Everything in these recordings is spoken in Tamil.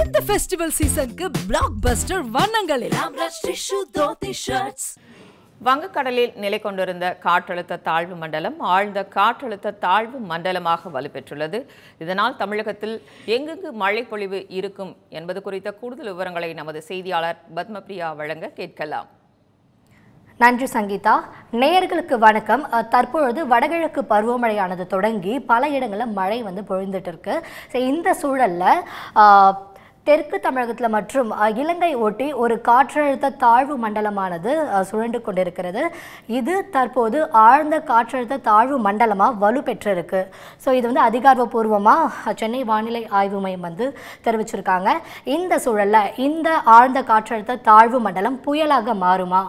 இந்த ஃபெஸ்டிவல் சீசனுக்கு பிளாக் பஸ்டர் வண்ணங்களில் வங்கக்கடலில் நிலை கொண்டிருந்த காற்றழுத்த தாழ்வு மண்டலம் ஆழ்ந்த காற்றழுத்த தாழ்வு மண்டலமாக வலுப்பெற்றுள்ளது இதனால் தமிழகத்தில் எங்கெங்கு மழை பொழிவு இருக்கும் என்பது குறித்த கூடுதல் விவரங்களை நமது செய்தியாளர் பத்மபிரியா வழங்க கேட்கலாம் நன்றி சங்கீதா நேயர்களுக்கு வணக்கம் தற்பொழுது வடகிழக்கு பருவமழையானது தொடங்கி பல இடங்களில் மழை வந்து பொழிந்துட்டு இருக்கு இந்த சூழலில் தெற்கு தமிழகத்தில் மற்றும் இலங்கை ஒட்டி ஒரு காற்றழுத்த தாழ்வு மண்டலமானது சுழண்டு கொண்டிருக்கிறது இது தற்போது ஆழ்ந்த காற்றழுத்த தாழ்வு மண்டலமாக வலுப்பெற்றிருக்கு ஸோ இது வந்து அதிகாரப்பூர்வமாக சென்னை வானிலை ஆய்வு மையம் வந்து தெரிவிச்சிருக்காங்க இந்த சூழலில் இந்த ஆழ்ந்த காற்றழுத்த தாழ்வு மண்டலம் புயலாக மாறுமா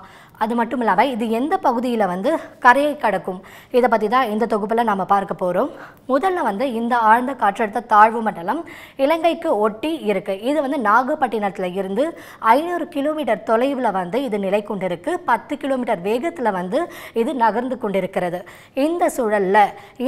அது மட்டும் இல்லாமல் இது எந்த பகுதியில் வந்து கரையை கடக்கும் இதை பற்றி தான் இந்த தொகுப்பில் நாம் பார்க்க போகிறோம் முதல்ல வந்து இந்த ஆழ்ந்த காற்றழுத்த தாழ்வு மண்டலம் இலங்கைக்கு ஒட்டி இருக்குது இது வந்து நாகப்பட்டினத்தில் இருந்து ஐநூறு கிலோமீட்டர் தொலைவில் வந்து இது நிலை கொண்டிருக்கு பத்து கிலோமீட்டர் வேகத்தில் வந்து இது நகர்ந்து கொண்டிருக்கிறது இந்த சூழலில்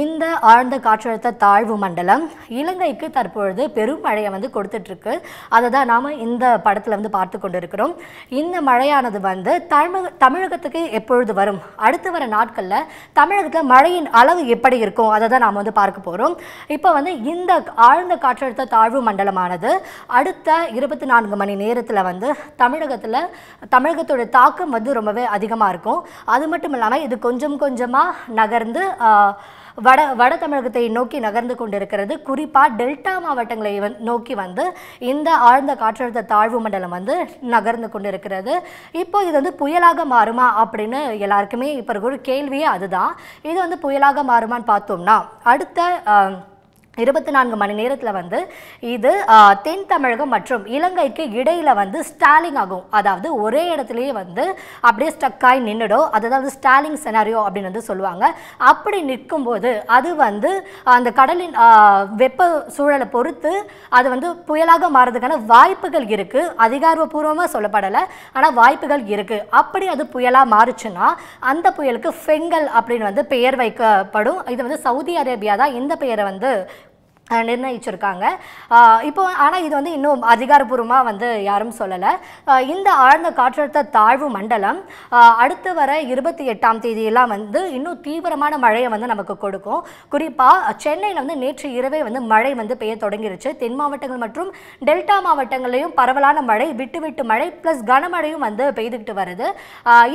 இந்த ஆழ்ந்த காற்றழுத்த தாழ்வு மண்டலம் இலங்கைக்கு தற்பொழுது பெரும் மழையை வந்து கொடுத்துட்ருக்கு அதை தான் நாம் இந்த படத்தில் வந்து பார்த்து கொண்டிருக்கிறோம் இந்த மழையானது வந்து தமிழக தமிழகத்துக்கு எப்பொழுது வரும் அடுத்து வர நாட்களில் தமிழகத்தில் மழையின் அளவு எப்படி இருக்கும் அதை தான் நாம் வந்து பார்க்க போகிறோம் இப்போ வந்து இந்த ஆழ்ந்த காற்றழுத்த தாழ்வு மண்டலமானது அடுத்த இருபத்தி நான்கு மணி நேரத்தில் வந்து தமிழகத்தில் தமிழகத்தோட தாக்கம் வந்து ரொம்பவே அதிகமாக இருக்கும் அது மட்டும் இல்லாமல் இது கொஞ்சம் கொஞ்சமாக நகர்ந்து வட வட தமிழகத்தை நோக்கி நகர்ந்து கொண்டிருக்கிறது குறிப்பாக டெல்டா மாவட்டங்களை நோக்கி வந்து இந்த ஆழ்ந்த காற்றழுத்த தாழ்வு மண்டலம் வந்து நகர்ந்து கொண்டிருக்கிறது இப்போ இது வந்து புயலாக மாறுமா அப்படின்னு எல்லாருக்குமே இப்போ ஒரு கேள்வியே அதுதான் இது வந்து புயலாக மாறுமான்னு பார்த்தோம்னா அடுத்த இருபத்தி நான்கு மணி நேரத்தில் வந்து இது தென் தமிழகம் மற்றும் இலங்கைக்கு இடையில் வந்து ஸ்டாலிங் ஆகும் அதாவது ஒரே இடத்துலையே வந்து அப்படியே ஸ்டக்காய் நின்றுடும் அதாவது ஸ்டாலிங் செனாரியோ அப்படின்னு வந்து சொல்லுவாங்க அப்படி நிற்கும்போது அது வந்து அந்த கடலின் வெப்ப சூழலை பொறுத்து அது வந்து புயலாக மாறதுக்கான வாய்ப்புகள் இருக்குது அதிகாரப்பூர்வமாக சொல்லப்படலை ஆனால் வாய்ப்புகள் இருக்குது அப்படி அது புயலாக மாறுச்சுன்னா அந்த புயலுக்கு ஃபெங்கல் அப்படின்னு வந்து பெயர் வைக்கப்படும் இது வந்து சவுதி அரேபியா தான் இந்த பெயரை வந்து நிர்ணயிச்சிருக்காங்க இப்போ ஆனால் இது வந்து இன்னும் அதிகாரப்பூர்வமாக வந்து யாரும் சொல்லலை இந்த ஆழ்ந்த காற்றழுத்த தாழ்வு மண்டலம் அடுத்து வர இருபத்தி எட்டாம் தேதியெல்லாம் வந்து இன்னும் தீவிரமான மழையை வந்து நமக்கு கொடுக்கும் குறிப்பாக சென்னையில் வந்து நேற்று இரவே வந்து மழை வந்து பெய்ய தொடங்கிருச்சு தென் மாவட்டங்கள் மற்றும் டெல்டா மாவட்டங்கள்லையும் பரவலான மழை விட்டு விட்டு மழை ப்ளஸ் கனமழையும் வந்து பெய்துக்கிட்டு வருது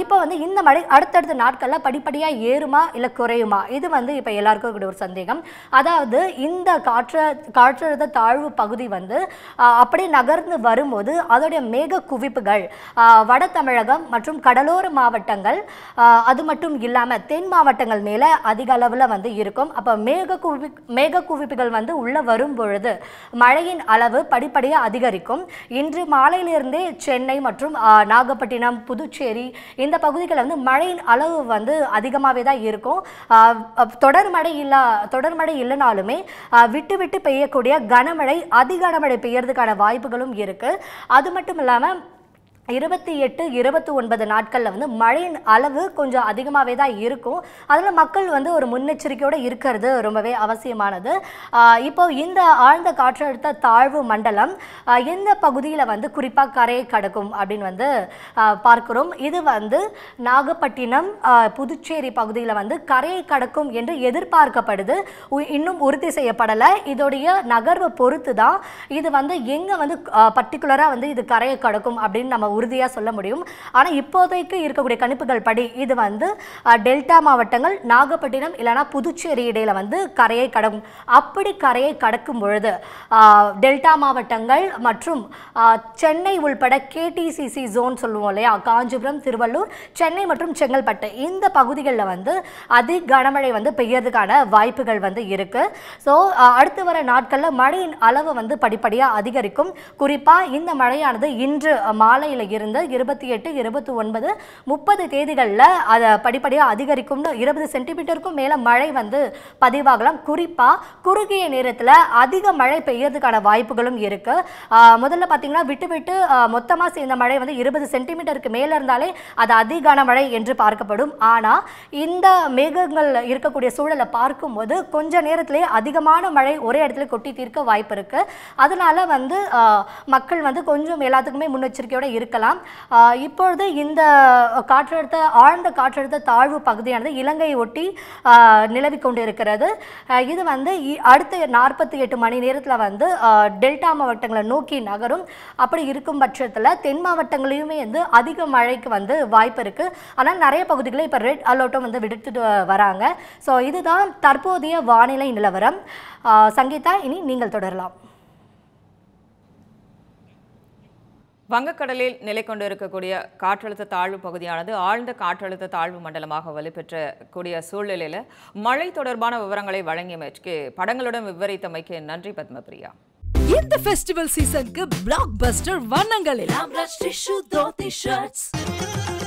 இப்போ வந்து இந்த மழை அடுத்தடுத்த நாட்களில் படிப்படியாக ஏறுமா இல்லை குறையுமா இது வந்து இப்போ எல்லாருக்கும் ஒரு சந்தேகம் அதாவது இந்த கா காற்ற காற்றழுத்த தாழ்வு பகுதி வந்து அப்படியே நகர்ந்து வரும்போது அதோடைய மேக குவிப்புகள் வட தமிழகம் மற்றும் கடலோர மாவட்டங்கள் அது மட்டும் இல்லாமல் தென் மாவட்டங்கள் மேலே அதிக அளவில் வந்து இருக்கும் அப்போ மேக குவி மேக குவிப்புகள் வந்து உள்ளே வரும் பொழுது மழையின் அளவு படிப்படியாக அதிகரிக்கும் இன்று மாலையிலிருந்தே சென்னை மற்றும் நாகப்பட்டினம் புதுச்சேரி இந்த பகுதிகளில் வந்து மழையின் அளவு வந்து அதிகமாகவே தான் இருக்கும் தொடர் மழை இல்லா தொடர் மழை இல்லைனாலுமே விட்டு விட்டு விட்டு பெய்யக்கூடிய கனமழை அதி கனமழை பெய்யறதுக்கான வாய்ப்புகளும் இருக்கு அது மட்டும் இல்லாமல் இருபத்தி எட்டு இருபத்தி ஒன்பது நாட்களில் வந்து மழையின் அளவு கொஞ்சம் அதிகமாகவே தான் இருக்கும் அதில் மக்கள் வந்து ஒரு முன்னெச்சரிக்கையோடு இருக்கிறது ரொம்பவே அவசியமானது இப்போ இந்த ஆழ்ந்த காற்றழுத்த தாழ்வு மண்டலம் எந்த பகுதியில் வந்து குறிப்பாக கரையை கடக்கும் அப்படின்னு வந்து பார்க்குறோம் இது வந்து நாகப்பட்டினம் புதுச்சேரி பகுதியில் வந்து கரையை கடக்கும் என்று எதிர்பார்க்கப்படுது இன்னும் உறுதி செய்யப்படலை இதோடைய நகர்வை பொறுத்து தான் இது வந்து எங்கே வந்து பர்டிகுலராக வந்து இது கரையை கடக்கும் அப்படின்னு நம்ம உறுதியாக சொல்ல முடியும் ஆனால் இப்போதைக்கு இருக்கக்கூடிய கணிப்புகள் படி இது வந்து டெல்டா மாவட்டங்கள் நாகப்பட்டினம் இல்லைனா புதுச்சேரி இடையில் வந்து கரையை கடக்கும் அப்படி கரையை கடக்கும் பொழுது டெல்டா மாவட்டங்கள் மற்றும் சென்னை உள்பட கேடிசிசி ஜோன் சொல்லுவோம் இல்லையா காஞ்சிபுரம் திருவள்ளூர் சென்னை மற்றும் செங்கல்பட்டு இந்த பகுதிகளில் வந்து அதி கனமழை வந்து பெய்யறதுக்கான வாய்ப்புகள் வந்து இருக்கு ஸோ அடுத்து வர நாட்களில் மழையின் அளவு வந்து படிப்படியாக அதிகரிக்கும் குறிப்பாக இந்த மழையானது இன்று மாலையில் இருந்து இருபத்தி எட்டு இருபத்தி ஒன்பது முப்பது தேதிகளில் அதை படிப்படியாக அதிகரிக்கும்னு இருபது சென்டிமீட்டருக்கும் மேலே மழை வந்து பதிவாகலாம் குறிப்பாக குறுகிய நேரத்தில் அதிக மழை பெய்யறதுக்கான வாய்ப்புகளும் இருக்குது முதல்ல பார்த்தீங்கன்னா விட்டு விட்டு மொத்தமாக சேர்ந்த மழை வந்து இருபது சென்டிமீட்டருக்கு மேலே இருந்தாலே அது அதிக மழை என்று பார்க்கப்படும் ஆனால் இந்த மேகங்கள் இருக்கக்கூடிய சூழலை பார்க்கும்போது கொஞ்ச நேரத்திலே அதிகமான மழை ஒரே இடத்துல கொட்டி தீர்க்க வாய்ப்பு இருக்குது அதனால வந்து மக்கள் வந்து கொஞ்சம் எல்லாத்துக்குமே முன்னெச்சரிக்கையோடு இருக்க இருக்கலாம் இப்பொழுது இந்த காற்றழுத்த ஆழ்ந்த காற்றழுத்த தாழ்வு பகுதியானது இலங்கையை ஒட்டி நிலவி கொண்டிருக்கிறது இது வந்து அடுத்த நாற்பத்தி எட்டு மணி நேரத்தில் வந்து டெல்டா மாவட்டங்களை நோக்கி நகரும் அப்படி இருக்கும் பட்சத்தில் தென் மாவட்டங்களையுமே வந்து அதிக மழைக்கு வந்து வாய்ப்பு இருக்குது ஆனால் நிறைய பகுதிகளில் இப்போ ரெட் அலர்ட்டும் வந்து விடுத்துட்டு வராங்க ஸோ இதுதான் தற்போதைய வானிலை நிலவரம் சங்கீதா இனி நீங்கள் தொடரலாம் வங்கக்கடலில் நிலை கொண்டிருக்கக்கூடிய காற்றழுத்த தாழ்வு பகுதியானது ஆழ்ந்த காற்றழுத்த தாழ்வு மண்டலமாக வலுப்பெற்ற கூடிய சூழ்நிலையில் மழை தொடர்பான விவரங்களை வழங்கியமைக்கு படங்களுடன் விவரித்தமைக்கு நன்றி பத்மபிரியா இந்த ஃபெஸ்டிவல் சீசனுக்கு பிளாக் பஸ்டர் வண்ணங்களில்